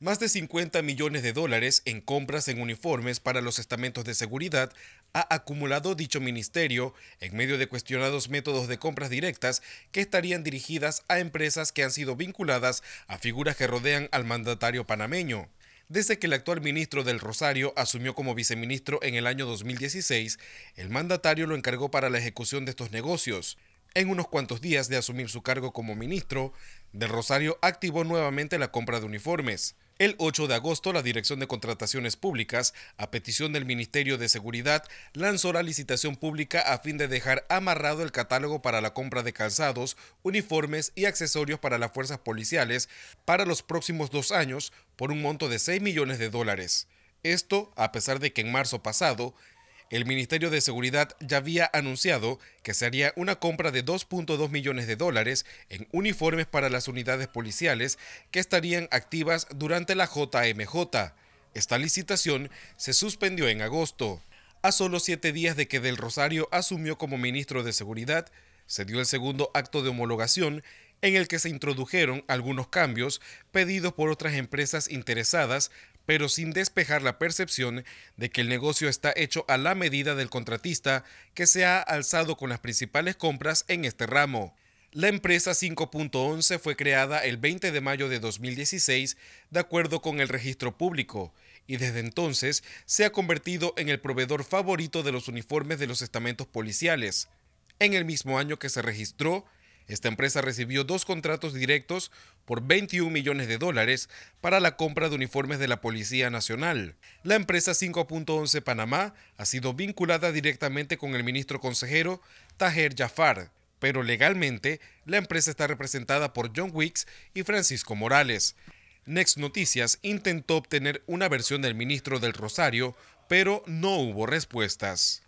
más de 50 millones de dólares en compras en uniformes para los estamentos de seguridad ha acumulado dicho ministerio en medio de cuestionados métodos de compras directas que estarían dirigidas a empresas que han sido vinculadas a figuras que rodean al mandatario panameño. Desde que el actual ministro del Rosario asumió como viceministro en el año 2016, el mandatario lo encargó para la ejecución de estos negocios. En unos cuantos días de asumir su cargo como ministro, Del Rosario activó nuevamente la compra de uniformes. El 8 de agosto, la Dirección de Contrataciones Públicas, a petición del Ministerio de Seguridad, lanzó la licitación pública a fin de dejar amarrado el catálogo para la compra de calzados, uniformes y accesorios para las fuerzas policiales para los próximos dos años por un monto de 6 millones de dólares. Esto a pesar de que en marzo pasado el Ministerio de Seguridad ya había anunciado que se haría una compra de 2.2 millones de dólares en uniformes para las unidades policiales que estarían activas durante la JMJ. Esta licitación se suspendió en agosto. A solo siete días de que Del Rosario asumió como ministro de Seguridad, se dio el segundo acto de homologación en el que se introdujeron algunos cambios pedidos por otras empresas interesadas pero sin despejar la percepción de que el negocio está hecho a la medida del contratista que se ha alzado con las principales compras en este ramo. La empresa 5.11 fue creada el 20 de mayo de 2016 de acuerdo con el registro público y desde entonces se ha convertido en el proveedor favorito de los uniformes de los estamentos policiales. En el mismo año que se registró, esta empresa recibió dos contratos directos por 21 millones de dólares para la compra de uniformes de la Policía Nacional. La empresa 5.11 Panamá ha sido vinculada directamente con el ministro consejero Tajer Jafar, pero legalmente la empresa está representada por John Wicks y Francisco Morales. Next Noticias intentó obtener una versión del ministro del Rosario, pero no hubo respuestas.